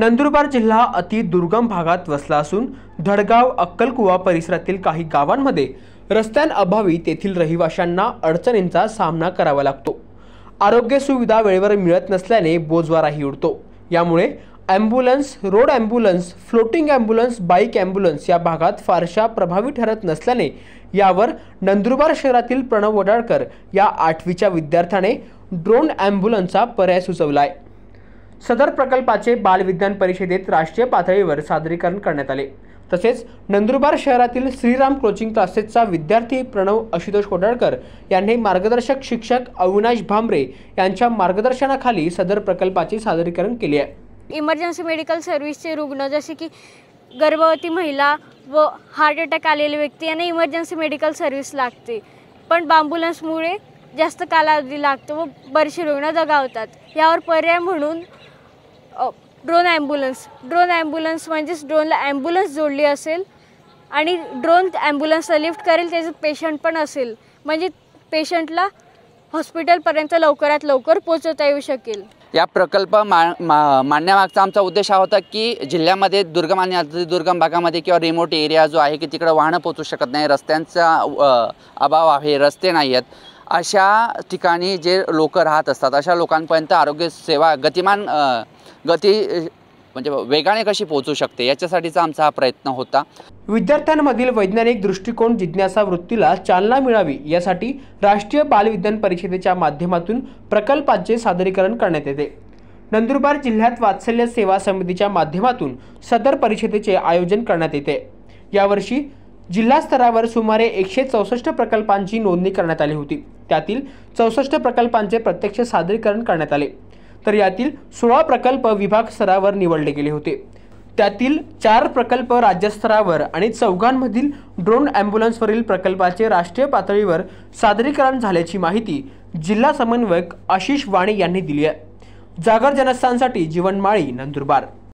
नंदुरबार जिल्हा अति दुर्गम भागात वसला असून धडगाव अक्कलकुवा परिसरातील काही गावांमध्ये रस्त्यांअभावी तेथील रहिवाशांना अडचणींचा सामना करावा लागतो आरोग्य सुविधा वेळेवर मिळत नसल्याने बोजवाराही उडतो यामुळे ambulance road ambulance floating ambulance bike ambulance या भागात फारशा प्रभावी ठरत नसल्याने यावर नंदुरबार शहरातील प्रणव वडाळकर या आठवीच्या विद्यार्थ्याने ड्रोन ॲम्ब्युलन्सचा पर्याय सुचवला आहे सदर प्रकल्पाचे बालविज्ञान परिषदेत राष्ट्रीय पातळीवर सादरीकरण करण्यात आले तसेच नंदुरबार शहरातील श्रीराम कोचिंग क्लासेसचा विद्यार्थी प्रणव आशुतोष कोटाळकर यांनी मार्गदर्शक शिक्षक अविनाश भांबरे यांच्या मार्गदर्शनाखाली सदर प्रकल्पाचे सादरीकरण केले आहे इमर्जन्सी मेडिकल सर्व्हिसचे रुग्ण जसे की गर्भवती महिला व हार्ट अटॅक आलेले व्यक्ती यांना इमर्जन्सी मेडिकल सर्व्हिस लागते पण बांबुलन्समुळे जास्त कालावधी लागतो व बरेचसे रुग्ण दगावतात यावर पर्याय म्हणून ड्रोन ॲम्ब्युलन्स ड्रोन ॲम्ब्युलन्स म्हणजेच ड्रोनला ॲम्ब्युलन्स जोडली असेल आणि ड्रोन ॲम्ब्युलन्सला लिफ्ट करेल त्याचं पेशंट पण असेल म्हणजे पेशंटला हॉस्पिटलपर्यंत लवकरात लवकर पोचवता येऊ शकेल या प्रकल्प मा मा मांडण्यामागचा आमचा उद्देश हा होता की जिल्ह्यामध्ये दुर्गम आणि दुर्गम भागामध्ये किंवा रिमोट एरिया जो आहे की तिकडं वाहनं पोचू शकत नाही रस्त्यांचा अभाव आहे रस्ते नाही आहेत अशा ठिकाणी जे लोक राहत असतात अशा लोकांपर्यंत आरोग्य सेवा गतिमान गती म्हणजे वेगाने कशी पोहोचू शकते याच्यासाठीचा आमचा हा प्रयत्न होता विद्यार्थ्यांमधील वैज्ञानिक दृष्टिकोन जिज्ञासा वृत्तीला चालना मिळावी यासाठी राष्ट्रीय बालविज्ञान परिषदेच्या माध्यमातून प्रकल्पाचे सादरीकरण करण्यात येते नंदुरबार जिल्ह्यात वात्सल्य सेवा समितीच्या माध्यमातून सदर परिषदेचे आयोजन करण्यात येते यावर्षी जिल्हा स्तरावर सुमारे एकशे चौसष्ट प्रकल्पांची नोंदणी करण्यात आली होती त्यातील चौसष्ट प्रकल्पांचे प्रत्यक्ष सादरीकरण करण्यात आले तर यातील सोळा प्रकल्प विभाग स्तरावर निवडले गेले होते त्यातील चार प्रकल्प राज्यस्तरावर आणि चौघांमधील ड्रोन ॲम्ब्युलन्सवरील प्रकल्पाचे राष्ट्रीय पातळीवर सादरीकरण झाल्याची माहिती जिल्हा समन्वयक आशिष वाणे यांनी दिली आहे जागर जनस्थानसाठी जीवन माळी नंदुरबार